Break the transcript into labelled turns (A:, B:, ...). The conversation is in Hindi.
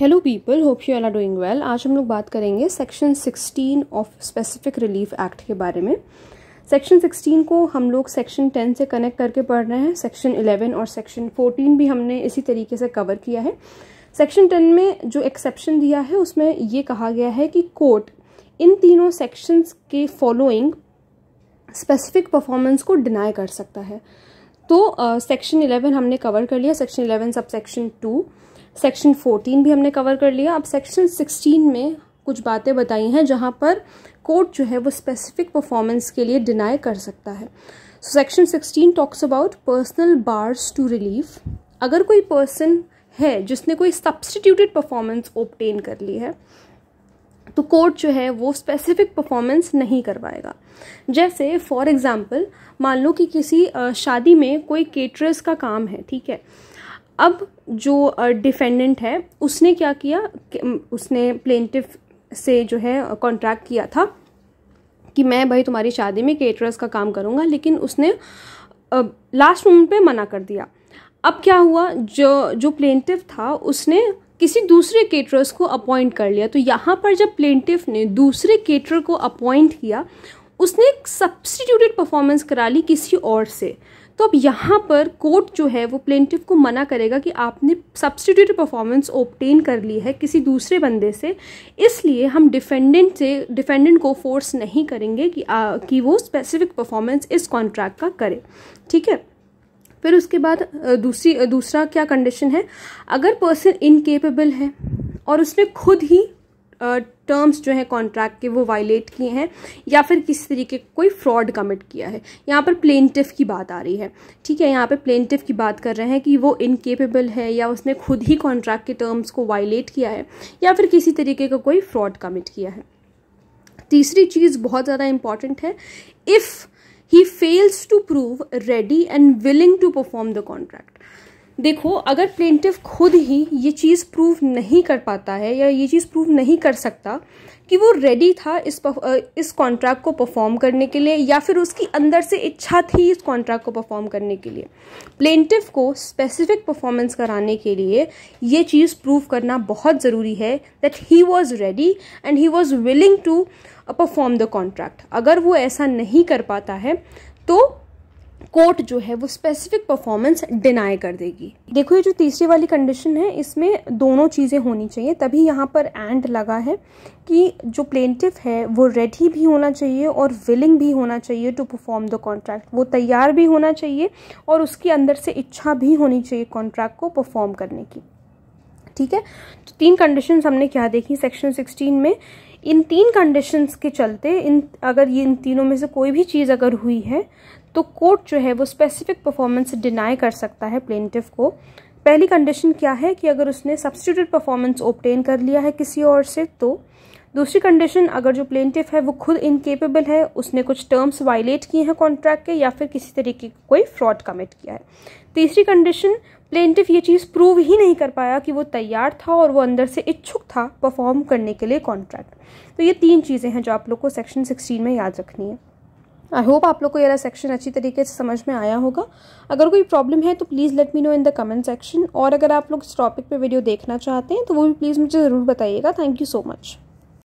A: hello people hope you all are doing well आज हम लोग बात करेंगे section 16 of specific relief act के बारे में सेक्शन 16 को हम लोग सेक्शन 10 से कनेक्ट करके पढ़ रहे हैं सेक्शन 11 और सेक्शन 14 भी हमने इसी तरीके से कवर किया है सेक्शन 10 में जो एक्सेप्शन दिया है उसमें ये कहा गया है कि कोर्ट इन तीनों सेक्शंस के फॉलोइंग स्पेसिफिक परफॉर्मेंस को डिनाई कर सकता है तो सेक्शन इलेवन हमने कवर कर लिया section eleven subsection two section fourteen भी हमने कवर कर लिया अब सेक्शन सिक्सटीन में कुछ बातें बताई हैं जहाँ पर कोर्ट जो है वो स्पेसिफिक परफॉर्मेंस के लिए डिनाई कर सकता है so section sixteen talks about personal bars to relief अगर कोई पर्सन है जिसने कोई सब्सटीट्यूटेड परफॉर्मेंस ओपटेन कर ली है तो कोर्ट जो है वो स्पेसिफिक परफॉर्मेंस नहीं करवाएगा जैसे फॉर एग्ज़ाम्पल मान लो कि किसी शादी में कोई केटरर्स का काम है ठीक है अब जो डिफेंडेंट है उसने क्या किया उसने प्लेंटिफ से जो है कॉन्ट्रैक्ट किया था कि मैं भाई तुम्हारी शादी में केटरर्स का काम करूँगा लेकिन उसने लास्ट मोमेंट पे मना कर दिया अब क्या हुआ जो जो प्लेंटिव था उसने किसी दूसरे केटरर्स को अपॉइंट कर लिया तो यहाँ पर जब प्लेंटिफ ने दूसरे केटर को अपॉइंट किया उसने एक सब्सटीट्यूटेड परफॉर्मेंस करा ली किसी और से तो अब यहाँ पर कोर्ट जो है वो प्लेंटिव को मना करेगा कि आपने सब्सटीट्यूटेड परफॉर्मेंस ओपटेन कर ली है किसी दूसरे बंदे से इसलिए हम डिफेंडेंट से डिफेंडेंट को फोर्स नहीं करेंगे कि आ, कि वो स्पेसिफिक परफॉर्मेंस इस कॉन्ट्रैक्ट का करे ठीक है फिर उसके बाद दूसरी दूसरा क्या कंडीशन है अगर पर्सन इनकेपेबल है और उसने खुद ही टर्म्स जो हैं कॉन्ट्रैक्ट के वो वायलेट किए हैं या फिर किसी तरीके कोई फ्रॉड कमिट किया है यहाँ पर प्लेनटिफ की बात आ रही है ठीक है यहाँ पर प्लेनटिफ की बात कर रहे हैं कि वो इनकेपेबल है या उसने खुद ही कॉन्ट्रैक्ट के टर्म्स को वायलेट किया है या फिर किसी तरीके का कोई फ्रॉड कमिट किया है तीसरी चीज़ बहुत ज़्यादा इम्पॉर्टेंट है if he fails to prove ready and willing to perform the contract देखो अगर प्लेंटिव खुद ही ये चीज़ प्रूव नहीं कर पाता है या ये चीज़ प्रूव नहीं कर सकता कि वो रेडी था इस इस कॉन्ट्रैक्ट को परफॉर्म करने के लिए या फिर उसकी अंदर से इच्छा थी इस कॉन्ट्रैक्ट को परफॉर्म करने के लिए प्लेंटिव को स्पेसिफिक परफॉर्मेंस कराने के लिए ये चीज़ प्रूव करना बहुत ज़रूरी है that he was ready and he was willing to perform the contract अगर वो ऐसा नहीं कर पाता है तो कोर्ट जो है वो स्पेसिफिक परफॉर्मेंस डिनाई कर देगी देखो ये जो तीसरी वाली कंडीशन है इसमें दोनों चीज़ें होनी चाहिए तभी यहाँ पर एंड लगा है कि जो प्लेंटिव है वो रेडी भी होना चाहिए और विलिंग भी होना चाहिए टू परफॉर्म द कॉन्ट्रैक्ट वो तैयार भी होना चाहिए और उसके अंदर से इच्छा भी होनी चाहिए कॉन्ट्रैक्ट को परफॉर्म करने की ठीक है तो तीन कंडीशन हमने क्या देखी सेक्शन सिक्सटीन में इन तीन कंडीशंस के चलते इन अगर ये इन तीनों में से कोई भी चीज़ अगर हुई है तो कोर्ट जो है वो स्पेसिफिक परफॉर्मेंस डिनाई कर सकता है प्लेंटिव को पहली कंडीशन क्या है कि अगर उसने सब्सटीट्यूट परफॉर्मेंस ओपटेन कर लिया है किसी और से तो दूसरी कंडीशन अगर जो प्लेंटिव है वो खुद इनकेपेबल है उसने कुछ टर्म्स वायलेट किए हैं कॉन्ट्रैक्ट के या फिर किसी तरीके का कोई फ्रॉड कमिट किया है तीसरी कंडीशन प्लेंटिव ये चीज़ प्रूव ही नहीं कर पाया कि वो तैयार था और वो अंदर से इच्छुक था परफॉर्म करने के लिए कॉन्ट्रैक्ट तो ये तीन चीज़ें हैं जो आप लोग को सेक्शन सिक्सटीन में याद रखनी है आई होप आप लोग को ये सेक्शन अच्छी तरीके से समझ में आया होगा अगर कोई प्रॉब्लम है तो please let me know in the comment section और अगर आप लोग इस टॉपिक पे वीडियो देखना चाहते हैं तो वो भी प्लीज़ मुझे ज़रूर बताइएगा थैंक यू सो मच